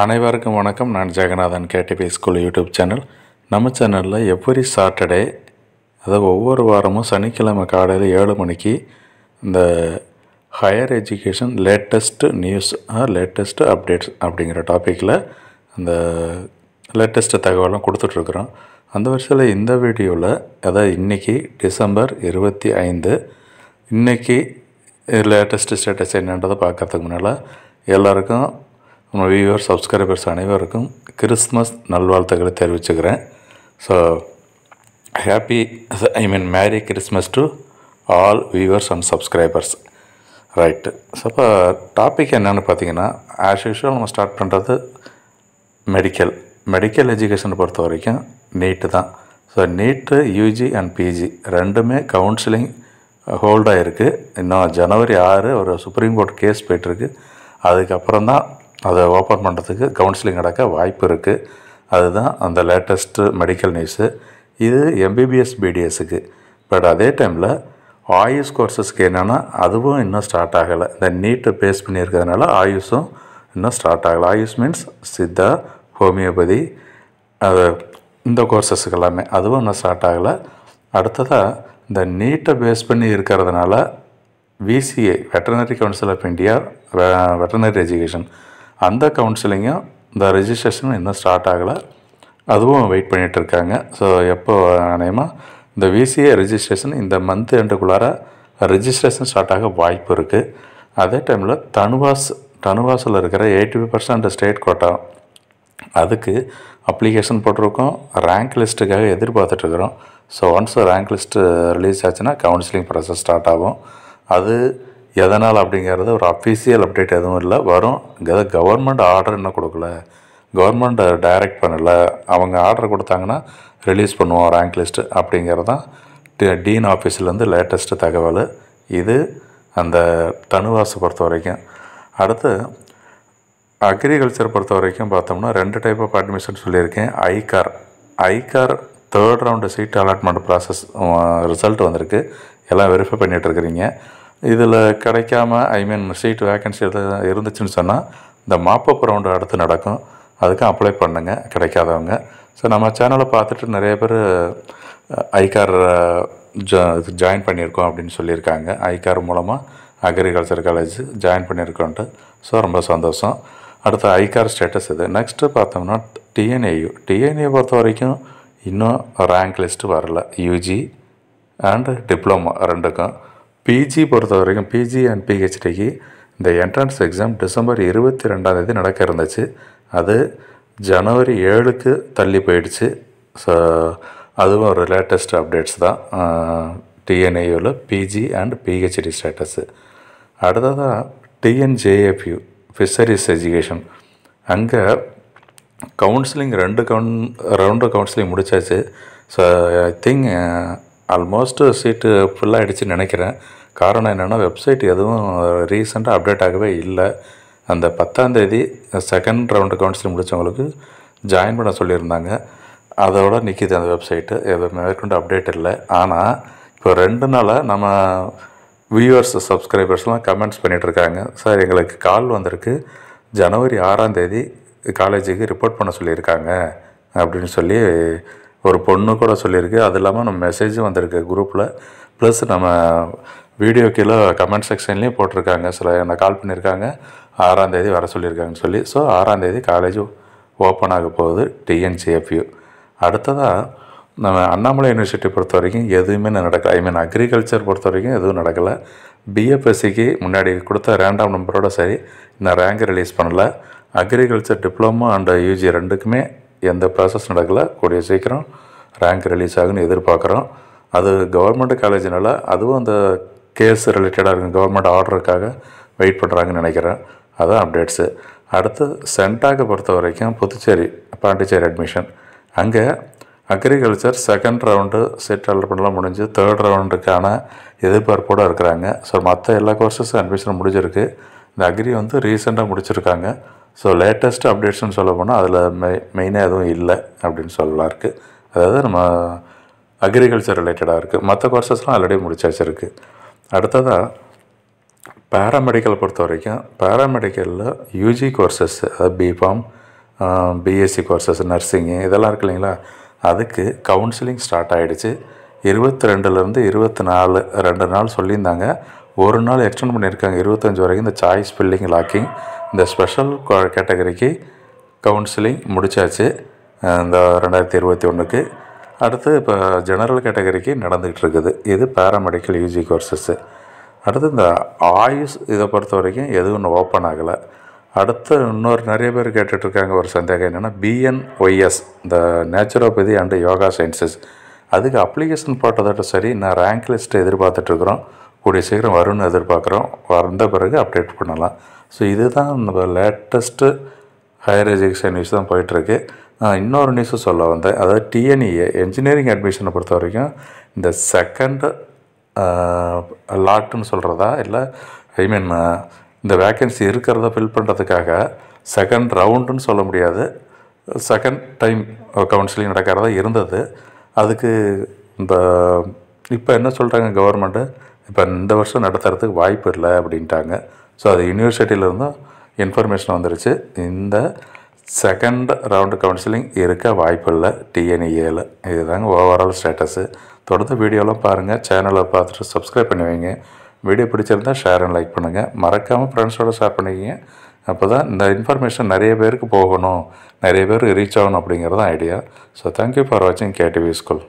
அனைவருக்கும் வணக்கம் நான் Jeganathan KDP school YouTube channel நம்ம சேனலில் எவ்ரி சாட்டர்டே அதாவது ஒவ்வொரு வாரமும் சனிக்கிழமை காலையில் ஏழு மணிக்கு இந்த higher education latest news latest updates அப்படிங்கிற டாப்பிக்கில் அந்த லேட்டஸ்ட்டு தகவலாம் கொடுத்துட்ருக்குறோம் அந்த வருஷத்தில் இந்த வீடியோவில் அதாவது இன்றைக்கி டிசம்பர் இருபத்தி ஐந்து இன்றைக்கி லேட்டஸ்ட்டு ஸ்டேட்டஸ் என்னன்றதை பார்க்கறதுக்கு முன்னால் எல்லாருக்கும் நம்ம வியூவர் சப்ஸ்கிரைபர்ஸ் அனைவருக்கும் கிறிஸ்மஸ் நல்வாழ்த்துக்களை தெரிவிச்சுக்கிறேன் so happy I mean merry Christmas to all viewers and subscribers right so இப்போ டாபிக் என்னென்னு பார்த்தீங்கன்னா ஆஸ் யூஷுவல் நம்ம ஸ்டார்ட் பண்ணுறது மெடிக்கல் மெடிக்கல் எஜுகேஷனை பொறுத்த வரைக்கும் நீட்டு தான் so NEET UG and PG ரெண்டுமே கவுன்சிலிங் ஹோல்டாக இருக்குது இன்னும் ஜனவரி ஆறு ஒரு சுப்ரீம் கோர்ட் கேஸ் போய்ட்டுருக்கு அதுக்கப்புறம் தான் அதை ஓப்பன் பண்ணுறதுக்கு கவுன்சிலிங் நடக்க வாய்ப்பு இருக்குது அதுதான் அந்த லேட்டஸ்ட்டு மெடிக்கல் நியூஸு இது எம்பிபிஎஸ் பிடிஎஸுக்கு பட் அதே டைமில் ஆயுஷ் கோர்சஸ்க்கு என்னென்னா அதுவும் இன்னும் ஸ்டார்ட் ஆகலை இந்த நீட்டை பேஸ் பண்ணியிருக்கிறதுனால ஆயுஷும் இன்னும் ஸ்டார்ட் ஆகலை ஆயுஷ் மீன்ஸ் சித்தா ஹோமியோபதி அது இந்த கோர்சஸுக்கு எல்லாமே அதுவும் இன்னும் ஸ்டார்ட் ஆகலை அடுத்ததாக இந்த நீட்டை பேஸ் பண்ணி இருக்கிறதுனால VCI veterinary council of India veterinary education அந்த கவுன்சிலிங்கும் இந்த ரிஜிஸ்ட்ரேஷனும் இன்னும் ஸ்டார்ட் ஆகலை அதுவும் வெயிட் பண்ணிகிட்டு இருக்காங்க ஸோ எப்போ அநேகமாக இந்த விசிஏ ரெஜிஸ்ட்ரேஷன் இந்த மந்த் எண்டுக்குள்ளார ரெஜிஸ்ட்ரேஷன் ஸ்டார்ட் ஆக வாய்ப்பு இருக்குது அதே டைமில் தனுவாஸ் தனுவாஸில் இருக்கிற எயிட்டி பர்சன்ட் ஸ்டேட் கோட்டா அதுக்கு அப்ளிகேஷன் போட்டிருக்கோம் ரேங்க் லிஸ்ட்டுக்காக எதிர்பார்த்துட்ருக்குறோம் so once rank list release ஆச்சுன்னா கவுன்சிலிங் ப்ராசஸ் ஸ்டார்ட் ஆகும் அது எதனால் அப்படிங்கிறது ஒரு அஃபீஷியல் அப்டேட் எதுவும் இல்லை வரும் ஏதாவது கவர்மெண்ட் ஆர்டர் இன்னும் கொடுக்கல கவர்மெண்ட் டைரக்ட் பண்ணலை அவங்க ஆர்டர் கொடுத்தாங்கன்னா ரிலீஸ் பண்ணுவோம் ரேங்க் லிஸ்ட்டு அப்படிங்கிறது தான் டீன் ஆஃபீஸ்லேருந்து லேட்டஸ்ட்டு தகவல் இது அந்த தனுவாசை பொறுத்த வரைக்கும் அடுத்து அக்ரிகல்ச்சர் பொறுத்த வரைக்கும் பார்த்தோம்னா ரெண்டு டைப் ஆஃப் அட்மிஷன் சொல்லியிருக்கேன் ICAR ICAR third round seat allotment process result வந்திருக்கு எல்லாம் வெரிஃபை பண்ணிகிட்ருக்குறீங்க இதில் கிடைக்காம ஐ மீன் சீட் வேக்கன்சி எது இருந்துச்சுன்னு சொன்னால் இந்த மாப்பப் ரவுண்டு அடுத்து நடக்கும் அதுக்கும் அப்ளை பண்ணுங்கள் கிடைக்காதவங்க ஸோ நம்ம சேனலை பார்த்துட்டு நிறைய பேர் ஐகார் ஜா ஜாயின் பண்ணியிருக்கோம் அப்படின்னு சொல்லியிருக்காங்க ஐகார் மூலமாக அக்ரிகல்ச்சர் காலேஜ் ஜாயின் பண்ணியிருக்கோன்ட்டு ஸோ ரொம்ப சந்தோஷம் அடுத்து ஐகார் ஸ்டேட்டஸ் இது நெக்ஸ்ட்டு பார்த்தோம்னா டிஎன்ஏயு டிஎன்ஏ பொறுத்த வரைக்கும் இன்னும் ரேங்க் லிஸ்ட்டு வரல யூஜி அண்டு டிப்ளமோ ரெண்டுக்கும் பிஜி பொறுத்த வரைக்கும் பிஜி அண்ட் பிஹெச்டிக்கு e இந்த என்ட்ரன்ஸ் எக்ஸாம் டிசம்பர் இருபத்தி ரெண்டாந்தேதி நடக்க இருந்துச்சு அது ஜனவரி ஏழுக்கு தள்ளி போயிடுச்சு ஸோ அதுவும் ஒரு லேட்டஸ்ட் அப்டேட்ஸ் தான் டிஎன்ஐயூவில் பிஜி அண்ட் பிஹெச்டி ஸ்டேட்டஸு அடுத்ததாக டிஎன்ஜேஎஃப்யூ ஃபிஷரிஸ் எஜுகேஷன் அங்கே கவுன்சிலிங் ரெண்டு கவுன் ரவுண்டு கவுன்சிலிங் முடித்தாச்சு so I think almost seat ஃபுல்லாக நினைக்கிறேன் காரணம் என்னென்னா வெப்சைட் எதுவும் ரீசெண்டாக அப்டேட் ஆகவே இல்லை அந்த பத்தாந்தேதி செகண்ட் ரவுண்டு கவுன்சிலிங் முடித்தவங்களுக்கு ஜாயின் பண்ண சொல்லியிருந்தாங்க அதோட நிற்கிது அந்த வெப்சைட்டு எதுவும் மேற்கொண்டு அப்டேட் இல்லை ஆனால் இப்போ ரெண்டு நாளாக நம்ம வியூவர்ஸ் சப்ஸ்கிரைபர்ஸ்லாம் கமெண்ட்ஸ் பண்ணிகிட்ருக்காங்க சார் எங்களுக்கு கால் வந்திருக்கு ஜனவரி ஆறாம் தேதி காலேஜுக்கு ரிப்போர்ட் பண்ண சொல்லியிருக்காங்க அப்படின்னு சொல்லி ஒரு பொண்ணு கூட சொல்லியிருக்கு அது இல்லாமல் நம்ம மெசேஜும் வந்திருக்கு குரூப்பில் ப்ளஸ் நம்ம வீடியோ கீழே கமெண்ட் செக்ஷன்லேயும் போட்டிருக்காங்க சில என்னை கால் பண்ணியிருக்காங்க ஆறாந்தேதி வர சொல்லியிருக்காங்கன்னு சொல்லி ஸோ ஆறாந்தேதி காலேஜ் ஓப்பன் ஆக போகுது டிஎன்சிஎஃப்யூ அடுத்ததாக நம்ம அண்ணாமலை யூனிவர்சிட்டி பொறுத்த வரைக்கும் எதுவுமே நடக்கலை ஐ மீன் அக்ரிகல்ச்சர் பொறுத்த வரைக்கும் எதுவும் நடக்கலை பிஎஃப்எஸ்சிக்கு முன்னாடி கொடுத்த ரேண்டாம் நம்பரோட சரி இன்னும் ரேங்க் ரிலீஸ் பண்ணலை அக்ரிகல்ச்சர் டிப்ளமோ அண்ட் யூஜி ரெண்டுக்குமே எந்த ப்ராசஸ் நடக்கலை கூடிய சீக்கிரம் ரேங்க் ரிலீஸ் ஆகுன்னு எதிர்பார்க்குறோம் அது கவர்மெண்ட் காலேஜினால் அதுவும் அந்த கேஸ் ரிலேட்டடாக இருக்கும் கவர்மெண்ட் ஆர்டருக்காக வெயிட் பண்ணுறாங்கன்னு நினைக்கிறேன் அதுதான் அப்டேட்ஸு அடுத்து சென்டாக பொறுத்த வரைக்கும் புதுச்சேரி பாண்டிச்சேரி அட்மிஷன் அங்கே அக்ரிகல்ச்சர் செகண்ட் ரவுண்டு சீட் பண்ணலாம் முடிஞ்சு தேர்ட் ரவுண்டுக்கான எதிர்பார்ப்போடு இருக்கிறாங்க ஸோ மற்ற எல்லா கோர்ஸஸும் அட்மிஷன் முடிஞ்சிருக்கு இந்த அக்ரி வந்து ரீசெண்டாக முடிச்சிருக்காங்க ஸோ லேட்டஸ்ட் அப்டேட்ஸ்னு சொல்ல போனால் அதில் மெ மெயினாக எதுவும் இல்லை அப்படின்னு சொல்லலாம் இருக்குது அதாவது நம்ம அக்ரிகல்ச்சர் ரிலேட்டடாக இருக்குது மற்ற கோர்சஸ்லாம் ஆல்ரெடி முடிச்சாச்சு இருக்குது அடுத்ததாக பேராமெடிக்கல் பொறுத்த வரைக்கும் பேராமெடிக்கலில் யூஜி கோர்சஸ் அதாவது பிஃபார்ம் பிஎஸ்சி கோர்சஸ் நர்சிங்கு இதெல்லாம் இருக்கு இல்லைங்களா அதுக்கு கவுன்சிலிங் ஸ்டார்ட் ஆகிடுச்சு இருபத்தி ரெண்டுலேருந்து இருபத்தி நாலு ரெண்டு நாள் சொல்லியிருந்தாங்க ஒரு நாள் எக்ஸ்டெண்ட் பண்ணியிருக்காங்க இருபத்தஞ்சி வரைக்கும் இந்த சாய்ஸ் ஃபில்லிங் லாக்கிங் இந்த ஸ்பெஷல் கேட்டகரிக்கு கவுன்சிலிங் முடித்தாச்சு இந்த ரெண்டாயிரத்தி இருபத்தி ஒன்றுக்கு அடுத்து இப்போ ஜெனரல் கேட்டகரிக்கு நடந்துகிட்டு இருக்குது இது பேராமெடிக்கல் யூஜி கோர்சஸ்ஸு அடுத்து இந்த ஆயுஷ் இதை பொறுத்த வரைக்கும் எதுவும் இன்னும் ஓப்பன் ஆகலை அடுத்து இன்னொரு நிறைய பேர் கேட்டுட்ருக்காங்க ஒரு சந்தேகம் என்னென்னா பிஎன்ஒய்எஸ் இந்த நேச்சுரோபதி அண்டு யோகா சயின்சஸ் அதுக்கு அப்ளிகேஷன் போட்டதாட்டும் சரி நான் ரேங்க் லிஸ்ட்டு எதிர்பார்த்துட்ருக்குறோம் கூடிய சீக்கிரம் வரும்னு எதிர்பார்க்குறோம் வந்த பிறகு அப்டேட் பண்ணலாம் ஸோ இதுதான் நம்ம லேட்டஸ்ட்டு ஹையர் எஜுகேஷன் நியூஸ் தான் போயிட்டுருக்கு இன்னொரு நியூஸும் சொல்ல வந்தேன் அதாவது டிஎன்இஏ என்ஜினியரிங் அட்மிஷனை பொறுத்த வரைக்கும் இந்த செகண்ட் லாட்டுன்னு சொல்கிறதா இல்லை ஐ மீன் இந்த வேக்கன்சி இருக்கிறத ஃபில் பண்ணுறதுக்காக செகண்ட் ரவுண்டுன்னு சொல்ல முடியாது செகண்ட் டைம் கவுன்சிலிங் நடக்கிறதா இருந்தது அதுக்கு இந்த இப்போ என்ன சொல்கிறாங்க கவர்மெண்ட்டு இப்போ இந்த வருஷம் நடத்துறதுக்கு வாய்ப்பு இல்லை அப்படின்ட்டாங்க ஸோ அது யூனிவர்சிட்டியிலேருந்தும் இன்ஃபர்மேஷன் வந்துருச்சு இந்த செகண்ட் ரவுண்டு கவுன்சிலிங் இருக்க வாய்ப்பு இல்லை டிஎன்இஏல e இதுதாங்க ஓவரால் ஸ்டேட்டஸு தொடர்ந்து வீடியோலாம் பாருங்கள் சேனலை பார்த்துட்டு சப்ஸ்கிரைப் பண்ணுவீங்க வீடியோ பிடிச்சிருந்தா ஷேர் அண்ட் லைக் பண்ணுங்கள் மறக்காமல் ஃப்ரெண்ட்ஸோடு ஷேர் பண்ணிக்கிங்க அப்போ தான் இந்த இன்ஃபர்மேஷன் நிறைய பேருக்கு போகணும் நிறைய பேர் ரீச் ஆகணும் அப்படிங்கிறது ஐடியா ஸோ தேங்க்யூ ஃபார் வாட்சிங் கேடிவி ஸ்கூல்